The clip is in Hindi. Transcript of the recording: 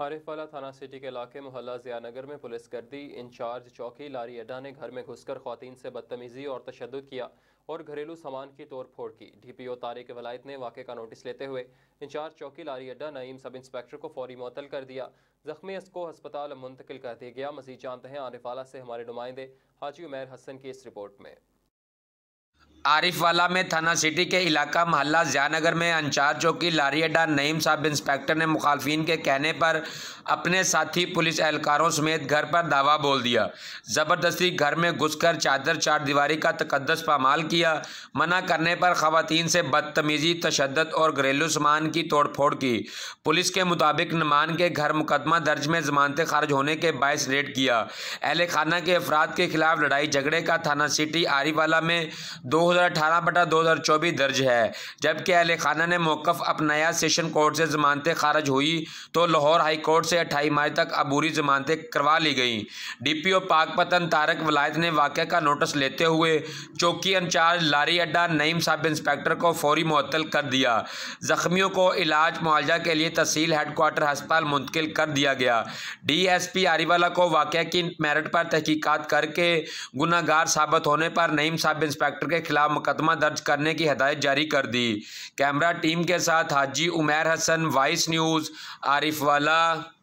आरिफवाला थाना सिटी के इलाके मोहल्ला जियानगर में पुलिस गर्दी इंचार्ज चौकी लारी अड्डा ने घर में घुसकर खातन से बदतमीजी और तशद किया और घरेलू सामान की तोड़फोड़ की D P O Tariq Walayat ने वाक़े का नोटिस लेते हुए इंचार्ज चौकी लारी अड्डा नईम सब इंस्पेक्टर को फौरी मअतल कर दिया जख्मी इसको अस्पताल मुंतकिल कर दिया गया मजीद जानते हैं आरिफवाला से हमारे नुमाइंदे हाजी उमेर हसन की इस रिपोर्ट में आरिफवाला में थाना सिटी के इलाका मोहल्ला जयानगर में अंचार चौकी लारी अड्डा नईम साहब इंस्पेक्टर ने मुखालफन के कहने पर अपने साथी पुलिस एहलकारों समेत घर पर दावा बोल दिया ज़बरदस्ती घर में घुसकर चादर चार दीवारी का तकदस पामाल किया मना करने पर खातन से बदतमीज़ी तशद और घरेलू सामान की तोड़फोड़ की पुलिस के मुताबिक नमान के घर मुकदमा दर्ज में जमानतें खारिज होने के बायस रेड किया अहल खाना के अफराद के खिलाफ लड़ाई झगड़े का थाना सिटी आरिफवाला में दो 2018 बटा 2024 दर्ज है जबकि अहल खाना ने मौक़ अपनाया सेशन कोर्ट से ज़मानतें खारज हुई तो लाहौर हाई कोर्ट से अट्ठाईस मार्च तक अबूरी ज़मानतें करवा ली गईं D P O Pakpattan Tariq Walayat ने वाक़े का नोटिस लेते हुए चौकी इंचार्ज लारी अड्डा नईम सब इंस्पेक्टर को फौरी मअतल कर दिया ज़ख्मियों को इलाज मुआवजा के लिए तहसील हेडकोार्टर हस्पताल मुंतकिल कर दिया गया डी एस पी आरीवाला को वाक़े की मेरिट पर तहकीक़ात करके गुनागार साबित होने पर नईम सब इंस्पेक्टर के खिलाफ खिलाफ मुकदमा दर्ज करने की हदायत जारी कर दी कैमरा टीम के साथ हाजी उमैर हसन वाइस न्यूज़ आरिफ वाला